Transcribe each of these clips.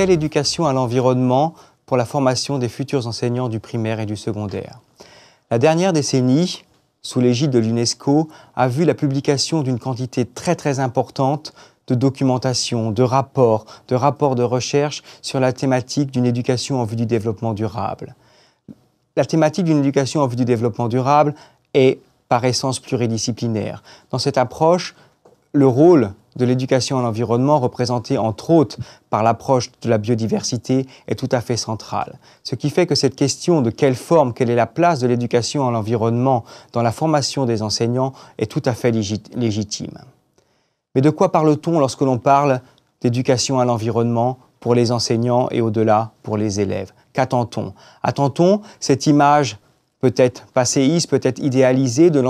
quelle éducation à l'environnement pour la formation des futurs enseignants du primaire et du secondaire. La dernière décennie, sous l'égide de l'UNESCO, a vu la publication d'une quantité très très importante de documentation, de rapports, de rapports de recherche sur la thématique d'une éducation en vue du développement durable. La thématique d'une éducation en vue du développement durable est par essence pluridisciplinaire. Dans cette approche, le rôle de l'éducation à l'environnement, représentée entre autres par l'approche de la biodiversité, est tout à fait centrale. Ce qui fait que cette question de quelle forme, quelle est la place de l'éducation à l'environnement dans la formation des enseignants est tout à fait légitime. Mais de quoi parle-t-on lorsque l'on parle d'éducation à l'environnement pour les enseignants et au-delà pour les élèves Qu'attend-on Attend-on cette image peut-être passéiste, peut-être idéalisé de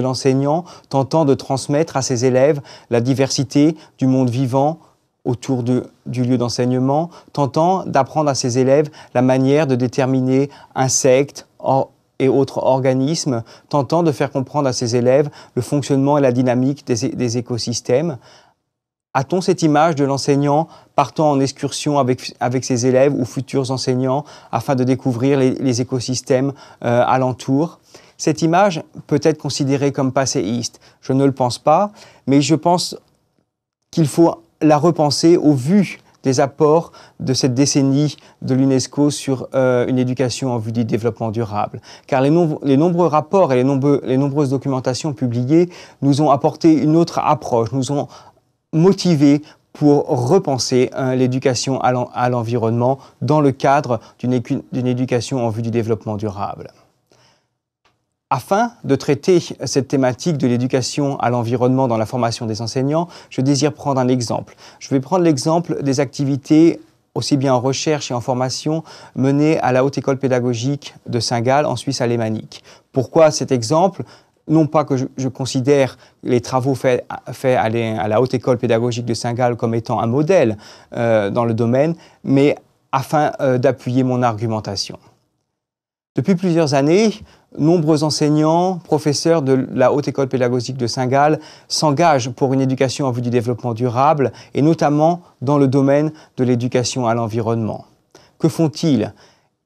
l'enseignant tentant de transmettre à ses élèves la diversité du monde vivant autour du lieu d'enseignement, tentant d'apprendre à ses élèves la manière de déterminer insectes et autres organismes, tentant de faire comprendre à ses élèves le fonctionnement et la dynamique des, des écosystèmes, a-t-on cette image de l'enseignant partant en excursion avec, avec ses élèves ou futurs enseignants afin de découvrir les, écosystèmes euh, alentour Cette image peut être considérée comme passéiste. Je ne le pense pas, mais je pense qu'il faut la repenser au vu des apports de cette décennie de l'UNESCO sur euh, une éducation en vue du développement durable. Car les, les nombreux rapports et les, les nombreuses documentations publiées nous ont apporté une autre approche, nous ont motivé pour repenser hein, l'éducation à l'environnement dans le cadre d'une éducation en vue du développement durable. Afin de traiter cette thématique de l'éducation à l'environnement dans la formation des enseignants, je désire prendre un exemple. Je vais prendre l'exemple des activités aussi bien en recherche et en formation menées à la Haute École pédagogique de Saint-Gall en Suisse alémanique. Pourquoi cet exemple non pas que je, considère les travaux faits, à, la Haute École pédagogique de Saint-Gall comme étant un modèle euh, dans le domaine, mais afin euh, d'appuyer mon argumentation. Depuis plusieurs années, nombreux enseignants, professeurs de la Haute École pédagogique de Saint-Gall s'engagent pour une éducation en vue du développement durable et notamment dans le domaine de l'éducation à l'environnement. Que font-ils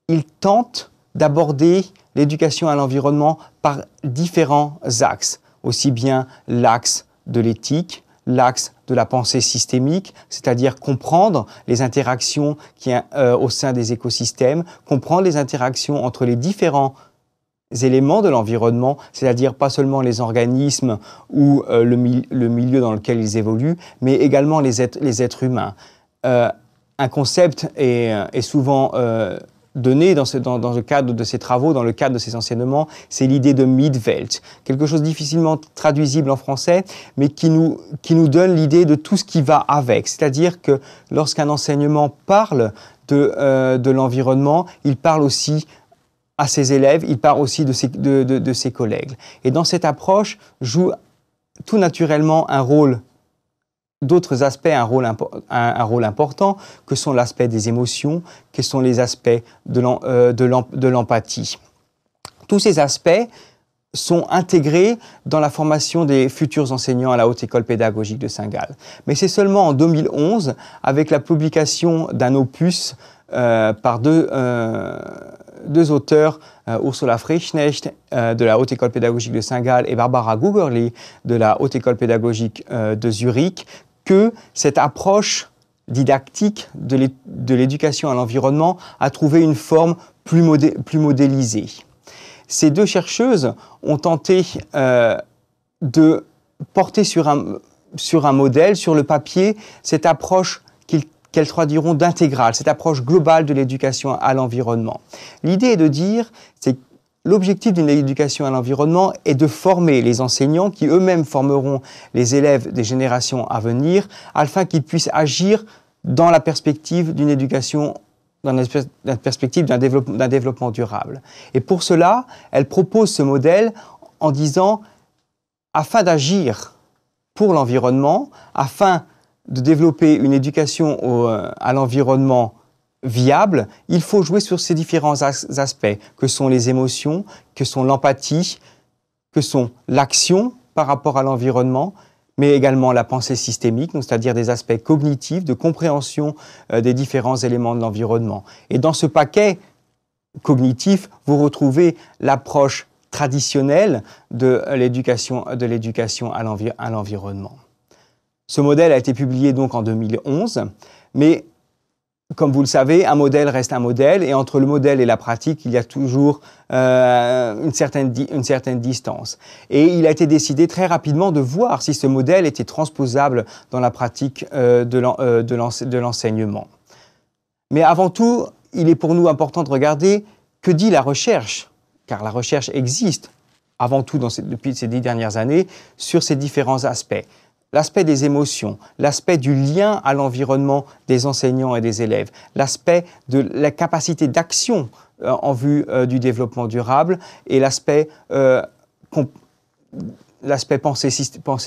Ils tentent d'aborder l'éducation à l'environnement par différents axes, aussi bien l'axe de l'éthique, l'axe de la pensée systémique, c'est-à-dire comprendre les interactions euh, au sein des écosystèmes, comprendre les interactions entre les différents éléments de l'environnement, c'est-à-dire pas seulement les organismes ou euh, le, milieu dans lequel ils évoluent, mais également les êtres, humains. Euh, un concept est, est souvent donné dans, le cadre de ses travaux, dans le cadre de ces enseignements, c'est l'idée de Midwelt, quelque chose difficilement traduisible en français, mais qui nous, donne l'idée de tout ce qui va avec. C'est-à-dire que lorsqu'un enseignement parle de, euh, l'environnement, il parle aussi à ses élèves, il parle aussi de ses collègues. Et dans cette approche joue tout naturellement un rôle d'autres aspects un rôle, un, rôle, important, que sont l'aspect des émotions, que sont les aspects euh, de l'empathie. Tous ces aspects sont intégrés dans la formation des futurs enseignants à la Haute École pédagogique de Saint-Gall. Mais c'est seulement en 2011, avec la publication d'un opus euh, par deux, euh, deux auteurs, Ursula Freischnecht de la Haute École pédagogique de Saint-Gall et Barbara Guggerly de la Haute École pédagogique de Zurich, que cette approche didactique de l'éducation à l'environnement a trouvé une forme plus, modélisée. Ces deux chercheuses ont tenté euh, de porter sur un, modèle, sur le papier, cette approche qu'elles traduiront d'intégrale, cette approche globale de l'éducation à l'environnement. L'idée est de dire, c'est L'objectif d'une éducation à l'environnement est de former les enseignants qui eux-mêmes formeront les élèves des générations à venir afin qu'ils puissent agir dans la perspective d'une éducation perspective d'un développement, durable. Et pour cela, elle propose ce modèle en disant, afin d'agir pour l'environnement, afin de développer une éducation euh, à l'environnement viable, il faut jouer sur ces différents aspects, que sont les émotions, que sont l'empathie, que sont l'action par rapport à l'environnement, mais également la pensée systémique, c'est-à-dire des aspects cognitifs, de compréhension euh, des différents éléments de l'environnement. Et dans ce paquet cognitif, vous retrouvez l'approche traditionnelle de l'éducation à l'environnement. Ce modèle a été publié donc en 2011, mais comme vous le savez, un modèle reste un modèle, et entre le modèle et la pratique, il y a toujours euh, une, certaine distance. Et il a été décidé très rapidement de voir si ce modèle était transposable dans la pratique euh, euh, de l'enseignement. Mais avant tout, il est pour nous important de regarder que dit la recherche, car la recherche existe avant tout depuis ces dix dernières années sur ces différents aspects l'aspect des émotions, l'aspect du lien à l'environnement des enseignants et des élèves, l'aspect de la capacité d'action euh, en vue euh, du développement durable et l'aspect euh, l'aspect pensée,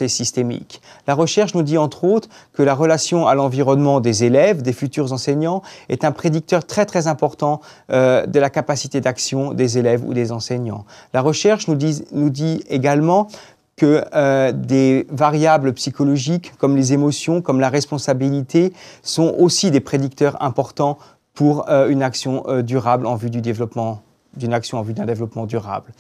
systémique. La recherche nous dit entre autres que la relation à l'environnement des élèves, des futurs enseignants, est un prédicteur très très important de la capacité d'action des élèves ou des enseignants. La recherche nous dit également que euh, des variables psychologiques comme les émotions, comme la responsabilité, sont aussi des prédicteurs importants pour euh, une action euh, durable en vue du développement, d'une action en vue d'un développement durable.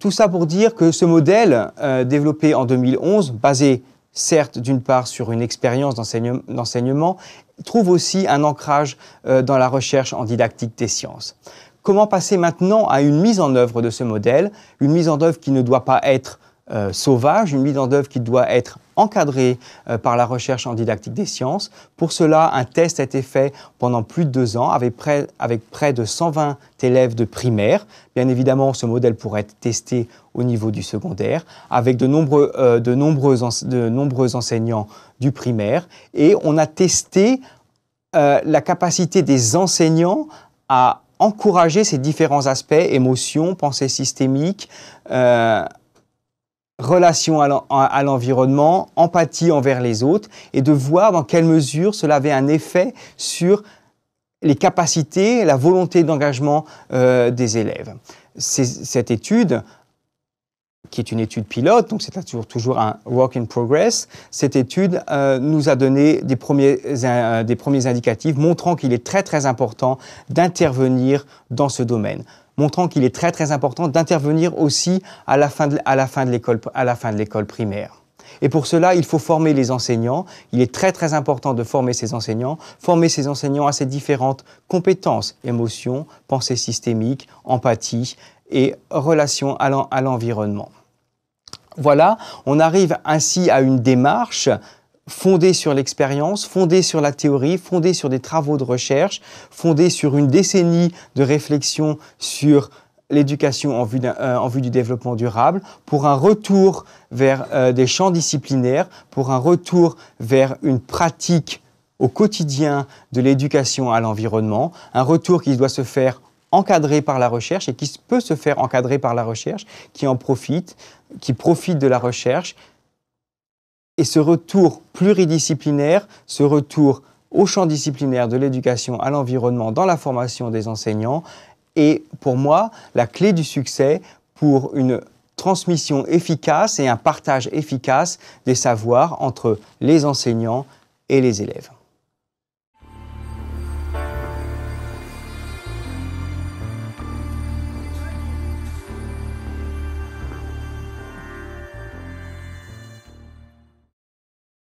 Tout ça pour dire que ce modèle développé en 2011, basé certes d'une part sur une expérience d'enseignement, trouve aussi un ancrage dans la recherche en didactique des sciences. Comment passer maintenant à une mise en œuvre de ce modèle, une mise en œuvre qui ne doit pas être euh, sauvage, une mise en œuvre qui doit être encadrée euh, par la recherche en didactique des sciences. Pour cela, un test a été fait pendant plus de deux ans avec près, de 120 élèves de primaire. Bien évidemment, ce modèle pourrait être testé au niveau du secondaire avec de nombreux euh, enseignants du primaire. Et on a testé la capacité des enseignants à encourager ces différents aspects, émotions, pensées systémiques, euh, relations à l'environnement, empathie envers les autres, et de voir dans quelle mesure cela avait un effet sur les capacités, la volonté d'engagement euh, des élèves. Cette étude qui est une étude pilote, donc c'est toujours, un work in progress. Cette étude euh, nous a donné euh, des premiers, indicatifs montrant qu'il est très très important d'intervenir dans ce domaine montrant qu'il est très très important d'intervenir aussi à la fin de, l'école primaire. Et pour cela, il faut former les enseignants. Il est très très important de former ces enseignants, former ces enseignants à ces différentes compétences, émotions, pensée systémique, empathie et relation à l'environnement. Voilà, on arrive ainsi à une démarche fondée sur l'expérience, fondée sur la théorie, fondée sur des travaux de recherche, fondée sur une décennie de réflexion sur l'éducation en, vue euh, du développement durable, pour un retour vers euh, des champs disciplinaires, pour un retour vers une pratique au quotidien de l'éducation à l'environnement, un retour qui doit se faire encadré par la recherche et qui peut se faire encadrer par la recherche, qui en profite, qui profite de la recherche. Et ce retour pluridisciplinaire, ce retour au champ disciplinaire de l'éducation à l'environnement dans la formation des enseignants est pour moi la clé du succès pour une transmission efficace et un partage efficace des savoirs entre les enseignants et les élèves.